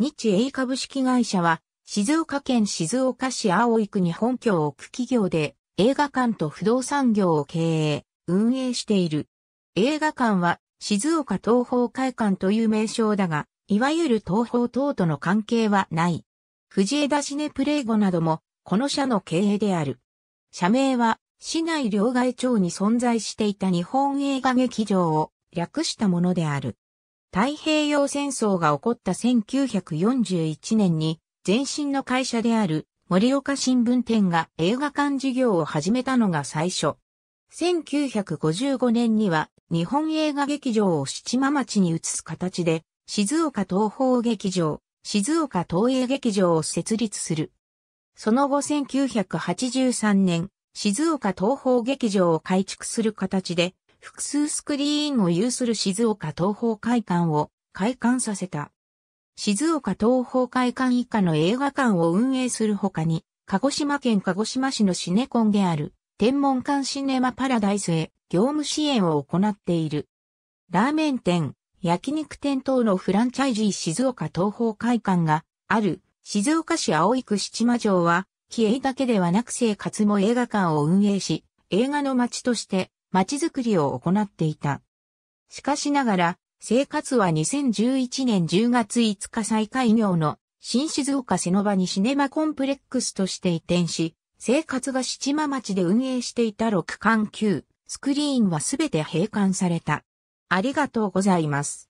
日英株式会社は、静岡県静岡市青井区に本拠を置く企業で、映画館と不動産業を経営、運営している。映画館は、静岡東方会館という名称だが、いわゆる東方等との関係はない。藤枝シネプレイゴなども、この社の経営である。社名は、市内両外町に存在していた日本映画劇場を略したものである。太平洋戦争が起こった1941年に、前身の会社である森岡新聞店が映画館事業を始めたのが最初。1955年には日本映画劇場を七間町に移す形で、静岡東方劇場、静岡東映劇場を設立する。その後1983年、静岡東方劇場を改築する形で、複数スクリーンを有する静岡東方会館を開館させた。静岡東方会館以下の映画館を運営するほかに、鹿児島県鹿児島市のシネコンである天文館シネマパラダイスへ業務支援を行っている。ラーメン店、焼肉店等のフランチャイジー静岡東方会館がある静岡市井区七間城は、気鋭だけではなく生活も映画館を運営し、映画の街として街づくりを行っていた。しかしながら、生活は2011年10月5日再開業の新静岡瀬の場にシネマコンプレックスとして移転し、生活が七間町で運営していた6巻級、スクリーンはすべて閉館された。ありがとうございます。